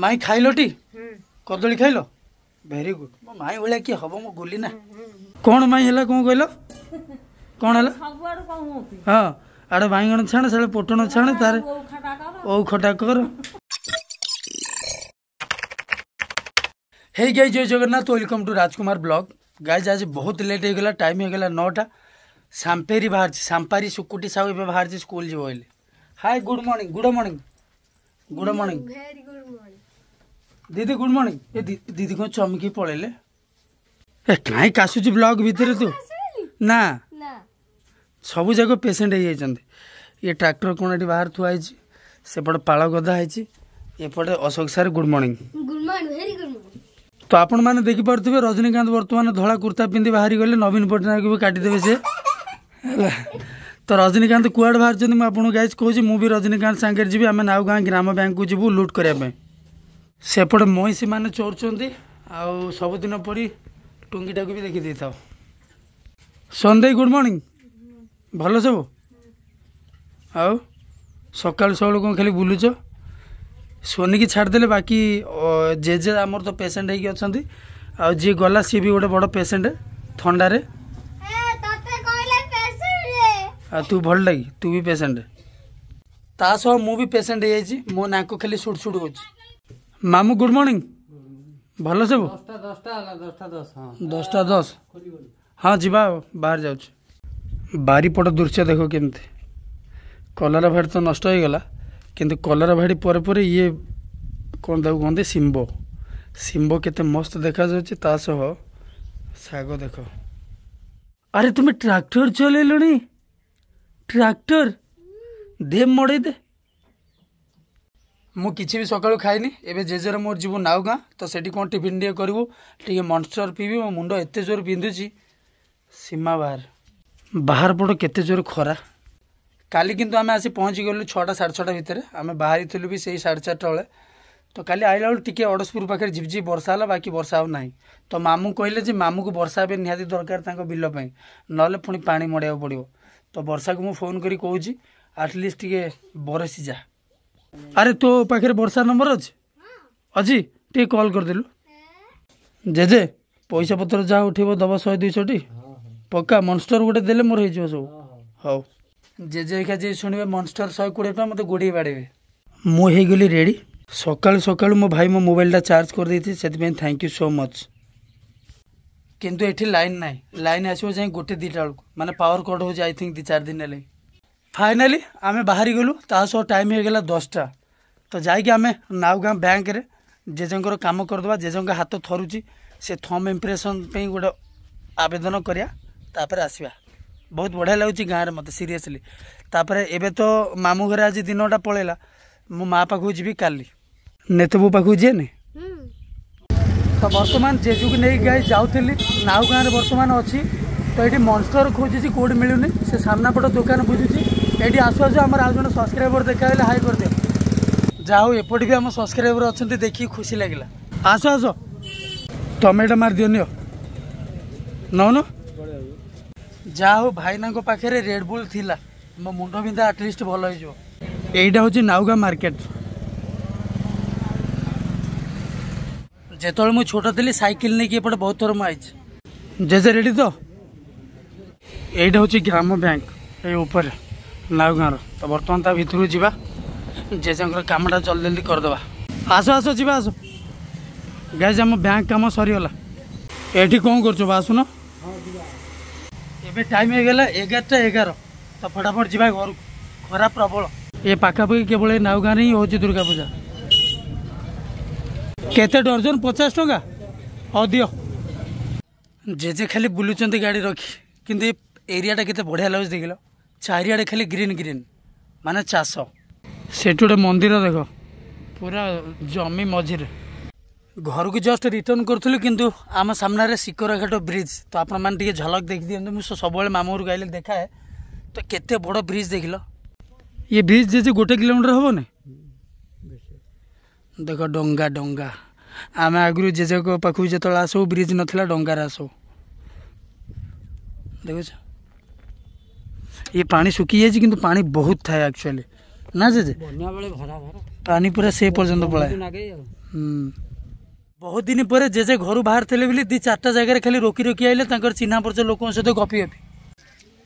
ମାଇଁ ଖାଇଲଟି କଦଳୀ ଖାଇଲ very good ମୋ ମାଇଁ ଭଳିଆ କିଏ ହବ ମୋ ଗୁଲି ନା କ'ଣ ମାଇଁ ହେଲା କ'ଣ କହିଲ କ'ଣ ହେଲା ହଁ ଆଡ଼େ ବାଇଗଣ ଛାଣ ସିଆଡ଼େ ପୋଟଣ ଛାଣ ତାର ଓଉ ଖଟା କର ହେଇ ଗାଇ ଜୟ Jagannath welcome to Rajkumar vlog guys ଆଜି ବହୁତ ଲେଟ୍ ହେଇଗଲା ଟାଇମ୍ ହେଇଗଲା ନଅଟା ସାମ୍ପେରି ବାହାରିଛି ସାମ୍ପାରି ସୁକୁଟି ସାହୁ ଏବେ ବାହାରିଛି ସ୍କୁଲ ଯିବ ବୋଲି hi good morning good morning good morning দিদি গুড মর্নিং এ দিদি কোন চমকি পড়াইলে এ কাই কাশুছি ব্লগ ভিতরে তো না না সবু জায়গা পেশেন্ট হয়ে যাইছেন এ ট্রাক্টর কোণ এটি বাহার থুয়া হয়েছি সেপটে পাল গদা হয়েছি এপটে Ashok sir good morning good good morning morning very তো আপন মানে দেখি দেখিপারে রজনীকান্ত বর্তমানে ধলা কুর্তা পিন্দি বাহারি গলে নবীন কি কাটি দেবে সে তো রজনীকান্ত কুয়াড়ে বাহার আপনার গাইজ কৌছি মু রজনীকান্ত সাংরে যাবি আমি নাও গাঁ গ্রাম ব্যাঙ্ক যাবু লুট করা सेपट मही सिमे चरु आउ सबुदिन परि टुङ्गिटाको विक सन्द गुड मर्निङ भल सब आउ सकाल सक खालि बुलुछ सोनिकि छाडिदेले बाकी जे जे आम पेसेन्ट हैक अनि आउ गला सि गए बड पेसेन्ट थोरै आ भि तुबि पेसेन्ट तासह मुबी पेसेन्ट है मो नाको खाली सुट सुट गर्छ ମାମୁ ଗୁଡ୍ ମର୍ଣ୍ଣିଂ ଭଲ ସବୁ ଦଶଟା ଦଶ ହଁ ଯିବା ଆଉ ବାହାରି ଯାଉଛି ବାରିପଟ ଦୃଶ୍ୟ ଦେଖ କେମିତି କଲରା ଭାଡ଼ି ତ ନଷ୍ଟ ହେଇଗଲା କିନ୍ତୁ କଲରା ଭାଡ଼ି ପରେ ପରେ ଇଏ କ'ଣ ତାକୁ କୁହନ୍ତି ଶିମ୍ବ ଶିମ୍ବ କେତେ ମସ୍ତ ଦେଖାଯାଉଛି ତା ସହ ଶାଗ ଦେଖ ଆରେ ତୁମେ ଟ୍ରାକ୍ଟର ଚଲେଇଲଣି ଟ୍ରାକ୍ଟର ଦେ ମଡ଼େଇ ଦେ ମୁଁ କିଛି ବି ସକାଳୁ ଖାଇନି ଏବେ ଜେଜେର ମୋର ଯିବୁ ନାଉଗାଁ ତ ସେଠି କ'ଣ ଟିଫିନ୍ ଟିକେ କରିବୁ ଟିକେ ମନଷ୍ଟର ପିଇବି ମୋ ମୁଣ୍ଡ ଏତେ ଜୋର ପିନ୍ଧୁଛି ସୀମା ବାହାର ବାହାର ପଟ କେତେ ଜୋର ଖରା କାଲି କିନ୍ତୁ ଆମେ ଆସି ପହଞ୍ଚିଗଲୁ ଛଅଟା ସାଢ଼େ ଛଅଟା ଭିତରେ ଆମେ ବାହାରିଥିଲୁ ବି ସେଇ ସାଢ଼େ ଚାରିଟା ବେଳେ ତ କାଲି ଆସିଲା ବେଳକୁ ଟିକେ ଅଡ଼ଶପୁର ପାଖରେ ଝିପଝିପ ବର୍ଷା ହେଲା ବାକି ବର୍ଷା ଆଉ ନାହିଁ ତ ମାମୁଁ କହିଲେ ଯେ ମାମୁଁକୁ ବର୍ଷା ଏବେ ନିହାତି ଦରକାର ତାଙ୍କ ବିଲ ପାଇଁ ନହେଲେ ପୁଣି ପାଣି ମଡ଼ାଇବାକୁ ପଡ଼ିବ ତ ବର୍ଷାକୁ ମୁଁ ଫୋନ୍ କରି କହୁଛି ଆଟଲିଷ୍ଟ ଟିକେ ବରସି ଯା ଆରେ ତୋ ପାଖରେ ବର୍ଷା ନମ୍ବର ଅଛି ଅଛି ଟିକେ କଲ୍ କରିଦେଲୁ ଜେଜେ ପଇସା ପତ୍ର ଯାହା ଉଠିବ ଦେବ ଶହେ ଦୁଇଶହଟି ପକ୍କା ମନଷ୍ଟର ଗୋଟେ ଦେଲେ ମୋର ହେଇଯିବ ସବୁ ହଉ ଜେଜେ ଏକା ଯିଏ ଶୁଣିବେ ମନଷ୍ଟର ଶହେ କୋଡ଼ିଏ ଟଙ୍କା ମୋତେ ଗୋଡ଼େଇ ବାଡ଼େଇବେ ମୁଁ ହେଇଗଲି ରେଡ଼ି ସକାଳୁ ସକାଳୁ ମୋ ଭାଇ ମୋ ମୋବାଇଲଟା ଚାର୍ଜ କରିଦେଇଛି ସେଥିପାଇଁ ଥ୍ୟାଙ୍କ ୟୁ ସୋ ମଚ୍ କିନ୍ତୁ ଏଠି ଲାଇନ୍ ନାହିଁ ଲାଇନ୍ ଆସିବ ଯାଇ ଗୋଟେ ଦୁଇଟା ବେଳକୁ ମାନେ ପାୱାର କଟ୍ ହେଉଛି ଆଇ ଥିଙ୍କ ଦୁଇ ଚାରି ଦିନ ହେଲାଣି ফাইনালি ଆମେ ବାହାରିଗଲୁ ତା ସହ ଟାଇମ୍ ହେଇଗଲା ଦଶଟା ତ ଯାଇକି ଆମେ ନାଉଗାଁ ବ୍ୟାଙ୍କରେ ଜେଜେଙ୍କର କାମ କରିଦେବା ଜେଜେଙ୍କ ହାତ ଥରୁଛି ସେ ଥମ୍ ଇମ୍ପ୍ରେସନ୍ ପାଇଁ ଗୋଟେ ଆବେଦନ କରିବା ତାପରେ ଆସିବା ବହୁତ ବଢ଼ିଆ ଲାଗୁଛି ଗାଁରେ ମୋତେ ସିରିୟସଲି ତାପରେ ଏବେ ତ ମାମୁଁ ଘରେ ଆଜି ଦିନଟା ପଳେଇଲା ମୁଁ ମା ପାଖକୁ ଯିବି କାଲି ନେତବୁ ପାଖକୁ ଯିଏନି ତ ବର୍ତ୍ତମାନ ଜେଜୁକୁ ନେଇକି ଗାଈ ଯାଉଥିଲି ନାଉ ଗାଁରେ ବର୍ତ୍ତମାନ ଅଛି ତ ଏଠି ମନ୍ଷ୍ଟର ଖୋଜୁଛି କେଉଁଠି ମିଳୁନି ସେ ସାମ୍ନାପଟ ଦୋକାନ ବୁଝୁଛି ଏଠି ଆସୁ ଆସୁ ଆମର ଆଉ ଜଣେ ସବସ୍କ୍ରାଇବର ଦେଖାହେଲେ ହାଇ କରିଦିଅ ଯାହା ହଉ ଏପଟେ ବି ଆମ ସବସ୍କ୍ରାଇବର ଅଛନ୍ତି ଦେଖିକି ଖୁସି ଲାଗିଲା ଆସ ଆସ ଟମାଟୋ ମାରିଦିଅ ନିଅ ନଉନ ଯାହା ହଉ ଭାଇନାଙ୍କ ପାଖରେ ରେଡ଼ବୁଲ୍ ଥିଲା ମୋ ମୁଣ୍ଡ ବିନ୍ଧା ଆଟଲିଷ୍ଟ ଭଲ ହେଇଯିବ ଏଇଟା ହେଉଛି ନାଉଗା ମାର୍କେଟ ଯେତେବେଳେ ମୁଁ ଛୋଟ ଥିଲି ସାଇକେଲ ନେଇକି ଏପଟେ ବହୁତ ଥର ମୁଁ ଆଇଛି ଜେଜେ ରେଡ଼ି ତ ଏଇଟା ହେଉଛି ଗ୍ରାମ ବ୍ୟାଙ୍କ ଏଇ ଉପରେ ନାଉ ଗାଁର ତ ବର୍ତ୍ତମାନ ତା ଭିତରକୁ ଯିବା ଜେଜେଙ୍କର କାମଟା ଜଲ୍ଦି ଜଲ୍ଦି କରିଦେବା ଆସ ଆସ ଯିବା ଆସ ଗାଇଜ୍ ଆମ ବ୍ୟାଙ୍କ କାମ ସରିଗଲା ଏଠି କ'ଣ କରୁଛୁ ବା ଆସୁନ ଏବେ ଟାଇମ୍ ହେଇଗଲା ଏଗାରଟା ଏଗାର ତ ଫଟାଫଟ ଯିବା ଘରକୁ ଖରା ପ୍ରବଳ ଏ ପାଖାପାଖି କେବଳ ଏ ନାଉ ଗାଁରେ ହିଁ ହେଉଛି ଦୁର୍ଗା ପୂଜା କେତେ ଡର୍ଜନ ପଚାଶ ଟଙ୍କା ହଉ ଦିଅ ଜେଜେ ଖାଲି ବୁଲୁଛନ୍ତି ଗାଡ଼ି ରଖି କିନ୍ତୁ ଏ ଏରିଆଟା କେତେ ବଢ଼ିଆ ଲାଗୁଛି ଦେଖିଲ চারিআড়ে খালি গ্রিন গ্রিন মানে চাষ সেটি গোটে মন্দির দেখ পুরা জমি মঝিরে ঘরকু জস্ট রিটর্ন করুলু কিন্তু আম সামনে শিকরাঘাট ব্রিজ তো আপনার মানে টিকি ঝলক দেখিদিও মু সবুলে মামু ঘর গাইলে দেখায়ে তো কেতে বড় ব্রিজ দেখিল ये ब्रिज जैसे गोटे किलोमीटर हम ना देख डंगा डंगा आम आगु जेजे पाखु जो आसू ब्रिज नाला डंगार आसू देखुछ ये ପାଣି ଶୁଖିଯାଇଛି କିନ୍ତୁ ପାଣି ବହୁତ ଥାଏ ଆକ୍ଚୁଆଲି ନା ଜେଜେ ପାଣି ପୁରା ସେ ପର୍ଯ୍ୟନ୍ତ ପଳାଏ ବହୁତ ଦିନ ପରେ ଜେଜେ ଘରୁ ବାହାରିଥିଲେ ବୋଲି ଦୁଇ ଚାରିଟା ଜାଗାରେ ଖାଲି ରୋକି ରୋକି ଆଇଲେ ତାଙ୍କର ଚିହ୍ନା ପରିଚୟ ଲୋକଙ୍କ ସହିତ ଗପି ଗପି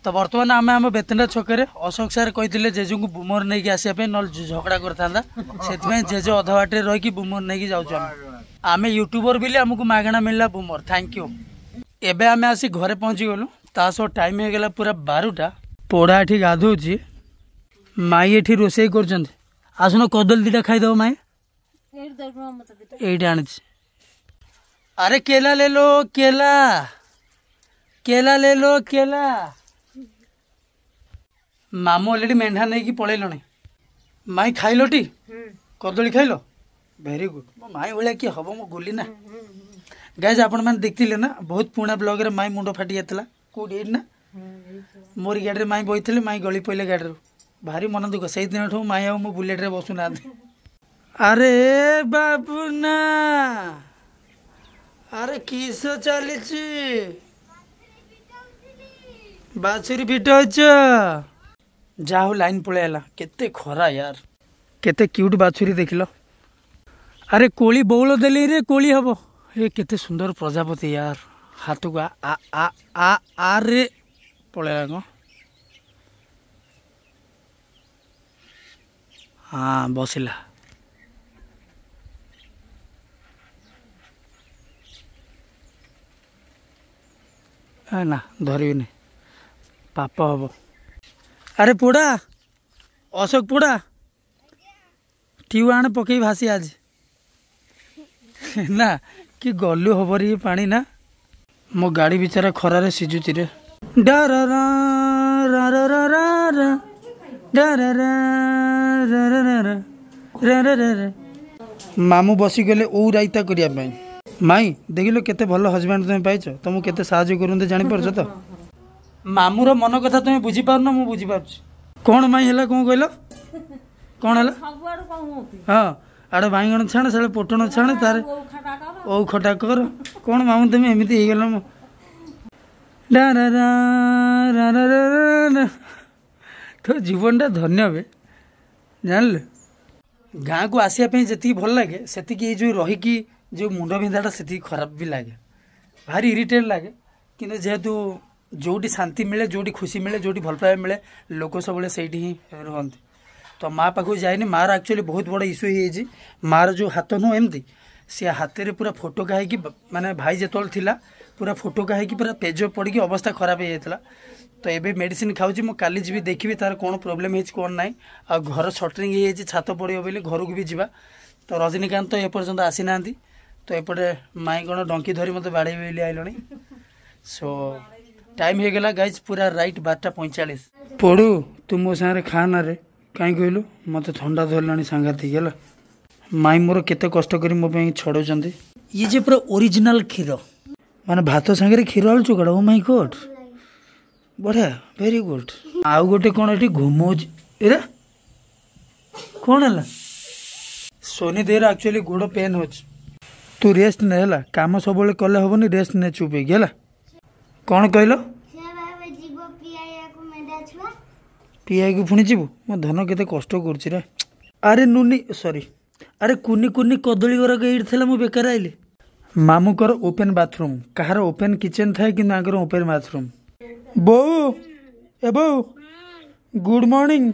ତ ବର୍ତ୍ତମାନ ଆମେ ଆମ ବେତଣ୍ଡା ଛକରେ ଅଶୋକ ସାର୍ କହିଥିଲେ ଜେଜେଙ୍କୁ ବୁମର ନେଇକି ଆସିବା ପାଇଁ ନହେଲେ ଝଗଡ଼ା କରିଥାନ୍ତା ସେଥିପାଇଁ ଜେଜେ ଅଧା ବାଟରେ ରହିକି ବୁମର ନେଇକି ଯାଉଛୁ ଆମେ ଆମେ ୟୁଟ୍ୟୁବର ବୋଲି ଆମକୁ ମାଗଣା ମିଳିଲା ବୁମର ଥ୍ୟାଙ୍କ ୟୁ ଏବେ ଆମେ ଆସି ଘରେ ପହଞ୍ଚିଗଲୁ ତା ସହ ଟାଇମ୍ ହେଇଗଲା ପୁରା ବାରଟା पोड़ा ଏଠି ଗାଧୋଉଛି ମାଇ ଏଠି ରୋଷେଇ କରୁଛନ୍ତି ଆସୁନ କଦଳୀ ଦୁଇଟା ଖାଇଦେବ ମାଇ ଏଇଟା ଆଣିଛି केला ले लो केला केला ले लो केला मामू अलरेडी मेंढा नहीं पलैल माई खाइल टी कदली खाइल भेरी गुड मो माई भाया किए हम मो गुली ना गैज आपण देखते ना बहुत पुणा ब्लग्रे माई मुंड फाटी जाता कौट ना ମୋରି ଗାଡ଼ିରେ ମାଇଁ ବଇଥିଲେ ମାଇଁ ଗଳି ପଇଲେ ଗାଡ଼ିରୁ ଭାରି ମନ ଦୁଃଖ ସେଇଦିନଠୁ ମାଇଁ ଆଉ ମୁଁ ବୁଲେଟ୍ରେ ବସୁନାହାନ୍ତି ଆରେ ବାବୁନା ଆରେ କିସ ଚାଲିଛି ବାଛୁରୀ ଫିଟ ଅଛ ଯାହା ହଉ ଲାଇନ୍ ପଳେଇ ହେଲା କେତେ ଖରା ୟାର କେତେ କ୍ୟୁଟ୍ ବାଛୁରୀ ଦେଖିଲ ଆରେ କୋଳି ବଉଳ ଦେଲିରେ କୋଳି ହେବ ଏ କେତେ ସୁନ୍ଦର ପ୍ରଜାପତି ୟାର ହାତକୁ ଆରେ पल हा बसला धर नि पा हरे पोडा अशोक पोडा ट्युआ पके भासिआ गल हि ना, मो गाडी भिचरा खरे सिजु चि মামু বসিগলে ও রাইতা করিয়া পাই মাই দেখিল কেতে ভালো হজব্যান্ড তুমি পাইছ তুমি কেতে সাহায্য করতে জাঁপারছ তো মামুর মন কথা তুমি বুঝিপারুন মু বুঝিপারছি কোণ মাই হল কোণ কহিল কোণ হল হ্যাঁ আড়ে বাইগণ ছাড় সাড়ে পটণ ছাড় তার ও খটা কর কোণ মামু তুমি এমনি হয়ে গেল तो जीवन टा धन्य जान लु गाँ को आसाप भल लगे से जो रही जो मुंड बिंधाटा से खराब भी लगे भारी इरीटेड लगे कि जेहेतु जो शांति मिले जो खुशी मिले जो भल भलपाया मिले लोक सब सही रुहत तो माँ पाख जाए माँ रक्चुअली बहुत बड़ा इश्यू हो मार जो हाथ नुह एमती सी हाथ में पूरा फोटो खाई कि मानने भाई जिते थी ପୁରା ଫୋଟକା ହେଇକି ପୁରା ପେଜ ପଡ଼ିକି ଅବସ୍ଥା ଖରାପ ହେଇଯାଇଥିଲା ତ ଏବେ ମେଡ଼ିସିନ୍ ଖାଉଛି ମୁଁ କାଲି ଯିବି ଦେଖିବି ତା'ର କ'ଣ ପ୍ରୋବ୍ଲେମ୍ ହେଇଛି କ'ଣ ନାହିଁ ଆଉ ଘର ସଟରିଂ ହେଇଯାଇଛି ଛାତ ପଡ଼ିବ ବୋଲି ଘରକୁ ବି ଯିବା ତ ରଜନୀକାନ୍ତ ତ ଏପର୍ଯ୍ୟନ୍ତ ଆସିନାହାନ୍ତି ତ ଏପଟେ ମାଇଁ କ'ଣ ଡଙ୍କି ଧରି ମୋତେ ବାଡ଼େଇବି ବୋଲି ଆଇଲଣି ସୋ ଟାଇମ୍ ହେଇଗଲା ଗାଇଜ୍ ପୁରା ରାଇଟ୍ ବାରଟା ପଇଁଚାଳିଶ ପଡ଼ୁ ତୁ ମୋ ସାଙ୍ଗରେ ଖାନାରେ କାହିଁ କହିଲୁ ମୋତେ ଥଣ୍ଡା ଧରିଲାଣି ସାଙ୍ଘାତିକ ହେଲା ମାଇଁ ମୋର କେତେ କଷ୍ଟ କରି ମୋ ପାଇଁ ଛଡ଼ଉଛନ୍ତି ଇଏ ଯେ ପୁରା ଓରିଜିନାଲ୍ କ୍ଷୀର ମାନେ ଭାତ ସାଙ୍ଗରେ କ୍ଷୀର ଆଳୁ ଚୋକଡ଼ ମାଇ ଗୋଡ଼ ବଢ଼ିଆ ଭେରି ଗୁଡ୍ ଆଉ ଗୋଟେ କ'ଣ ଏଠି ଘୁମଉଛି ଏରା କ'ଣ ହେଲା ସୋନି ଦେହରେ ଆକ୍ଚୁଆଲି ଗୋଡ଼ ପେନ୍ ହେଉଛି ତୁ ରେଷ୍ଟ ନେ ହେଲା କାମ ସବୁବେଳେ କଲେ ହେବନି ରେଷ୍ଟ ନେ ଚୁପ୍ ହେଇକି ହେଲା କ'ଣ କହିଲ ପିଆଇକୁ ପୁଣି ଯିବୁ ମୋ ଧନ କେତେ କଷ୍ଟ କରୁଛି ରେ ଆରେ ନୁନି ସରି ଆରେ କୁନି କୁନି କଦଳୀ ଗରକ ଏଇଠି ଥିଲା ମୁଁ ବେକାର ଆଇଲି मामुकर ओपन बाथरूम कहार ओपन किचन था कि ओपन बाथरूम बो ए बो गुड मॉर्निंग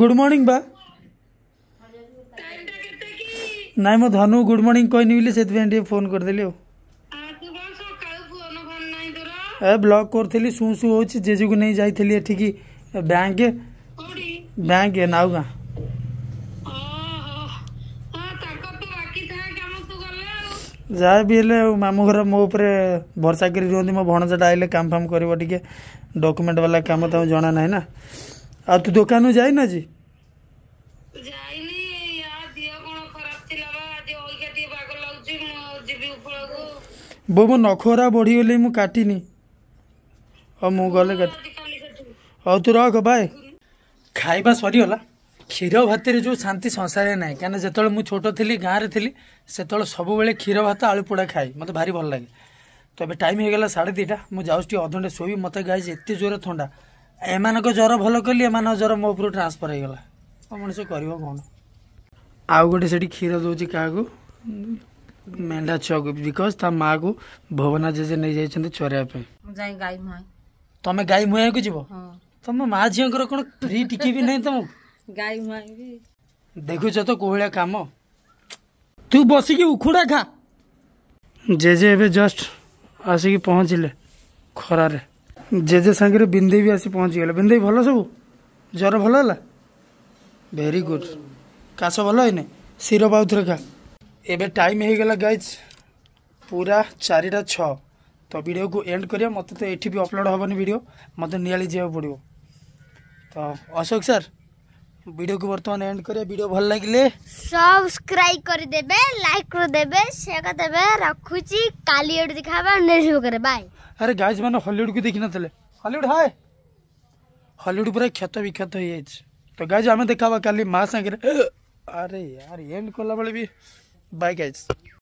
गुड मॉर्निंग बा ना मो धनु गुड मॉर्निंग कहीन बोली से फोन कर देली ए ब्लॉक कर सुन सु होची जेजू को नहीं जाई बैंक बैंक नाउगा ଯାହା ବି ହେଲେ ମାମୁଁ ଘର ମୋ ଉପରେ ଭରସା କରି ରୁହନ୍ତି ମୋ ଭଣଜାଟା ଆଇଲେ କାମ ଫାମ କରିବ ଟିକେ ଡକୁମେଣ୍ଟ ବାଲା କାମ ତାଙ୍କୁ ଜଣା ନାହିଁ ନା ଆଉ ତୁ ଦୋକାନକୁ ଯାଇନା ଆଜି ବୋଉ ମୋ ନଖରା ବଢ଼ିଗଲେ ମୁଁ କାଟିନି ହଉ ମୁଁ ଗଲେ କାଟି ହଉ ତୁ ରଖ ବାଏ ଖାଇବା ସରିଗଲା କ୍ଷୀର ଭାତରେ ଯେଉଁ ଶାନ୍ତି ସଂସାରରେ ନାହିଁ କାହିଁକିନା ଯେତେବେଳେ ମୁଁ ଛୋଟ ଥିଲି ଗାଁରେ ଥିଲି ସେତେବେଳେ ସବୁବେଳେ କ୍ଷୀର ଭାତ ଆଳୁ ପୋଡ଼ା ଖାଏ ମୋତେ ଭାରି ଭଲ ଲାଗେ ତ ଏବେ ଟାଇମ୍ ହେଇଗଲା ସାଢ଼େ ଦୁଇଟା ମୁଁ ଯାଉଛି ଟିକେ ଅଧଘଣ୍ଟେ ଶୋଇବି ମୋତେ ଗାଇଛି ଏତେ ଜୋରରେ ଥଣ୍ଡା ଏମାନଙ୍କ ଜ୍ୱର ଭଲ କଲି ଏମାନଙ୍କ ଜ୍ୱର ମୋ ଉପରୁ ଟ୍ରାନ୍ସଫର୍ ହେଇଗଲା ଆଉ ମଣିଷ କରିବ କ'ଣ ଆଉ ଗୋଟେ ସେଠି କ୍ଷୀର ଦେଉଛି କାହାକୁ ମେଣ୍ଢା ଛୁଆକୁ ବିକଜ ତା ମାଆକୁ ଭୁବନା ଜେଜେ ନେଇଯାଇଛନ୍ତି ଚରାଇବା ପାଇଁ ତମେ ଗାଈ ମୁହାଁକୁ ଯିବ ତମ ମା ଝିଅଙ୍କର କ'ଣ ଫ୍ରି ଟିକେ ବି ନାହିଁ ତମକୁ गाई देखु तो कोहला काम तू बसिक उखुड़ा खा जेजे एवं जस्ट आसिक पहुँचिले खरार जेजे सागर बिंदे भी आसी पहुँची गल बिंदे भल सब ज्वर भल है भेरी गुड काश भल है शीर पाथर खा ए टाइम हो गला गाइज पूरा चार छ तो वीडियो को एंड करिया मत तो ये भी अपलोड हेनी वीडियो मत नि पड़ो तो अशोक सर ভিডিও কু বর্তমান এন্ড করে ভিডিও ভাল লাগিলে সাবস্ক্রাইব করে দেবে লাইক করে দেবে শেয়ার করে দেবে রাখুছি কালি এড দেখাবা নেক্সট করে বাই আরে গাইজ মানে হলিউড কু দেখি নথলে হলিউড হাই হলিউড পুরা খ্যাত বিখ্যাত হয়ে যাচ্ছে তো গাইজ আমি দেখাবা কালি মা সাঙ্গে আরে यार এন্ড কলা বলে বি বাই গাইজ